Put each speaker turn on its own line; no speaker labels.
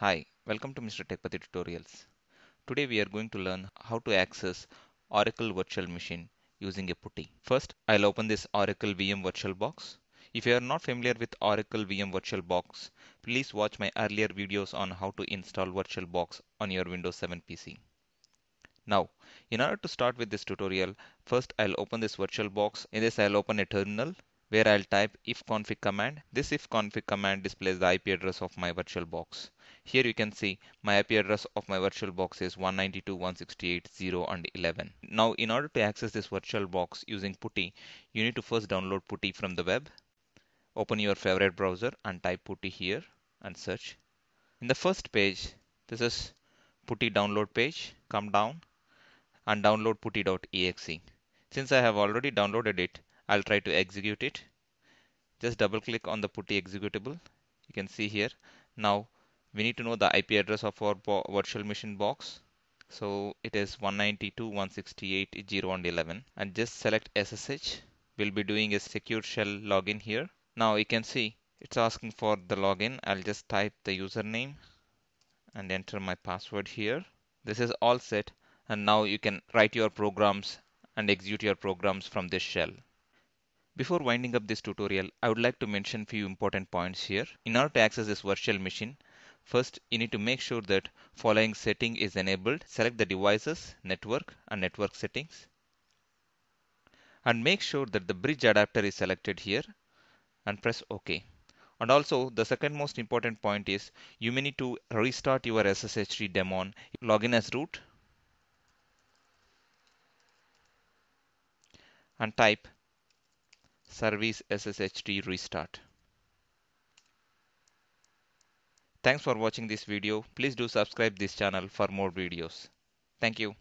Hi, welcome to Mr. Techpathy Tutorials. Today we are going to learn how to access Oracle Virtual Machine using a PuTTY. First, I'll open this Oracle VM virtual box. If you are not familiar with Oracle VM virtual box, please watch my earlier videos on how to install virtual box on your Windows 7 PC. Now, in order to start with this tutorial, first I'll open this virtual box In this, I'll open a terminal where I'll type ifconfig command. This ifconfig command displays the IP address of my virtual box. Here you can see my IP address of my virtual box is 192.168.0 and 11. Now in order to access this virtual box using PuTTY, you need to first download PuTTY from the web. Open your favorite browser and type PuTTY here and search. In the first page, this is PuTTY download page. Come down and download PuTTY.exe. Since I have already downloaded it, I'll try to execute it. Just double click on the PuTTY executable. You can see here now we need to know the IP address of our virtual machine box. So it is 192.168.0.11 and just select SSH. We'll be doing a secure shell login here. Now you can see it's asking for the login. I'll just type the username and enter my password here. This is all set and now you can write your programs and execute your programs from this shell. Before winding up this tutorial, I would like to mention few important points here. In order to access this virtual machine, First, you need to make sure that following setting is enabled. Select the devices, network and network settings. And make sure that the bridge adapter is selected here and press OK. And also the second most important point is you may need to restart your SSH3 daemon. Login as root and type service SSH3 restart. Thanks for watching this video. Please do subscribe this channel for more videos. Thank you.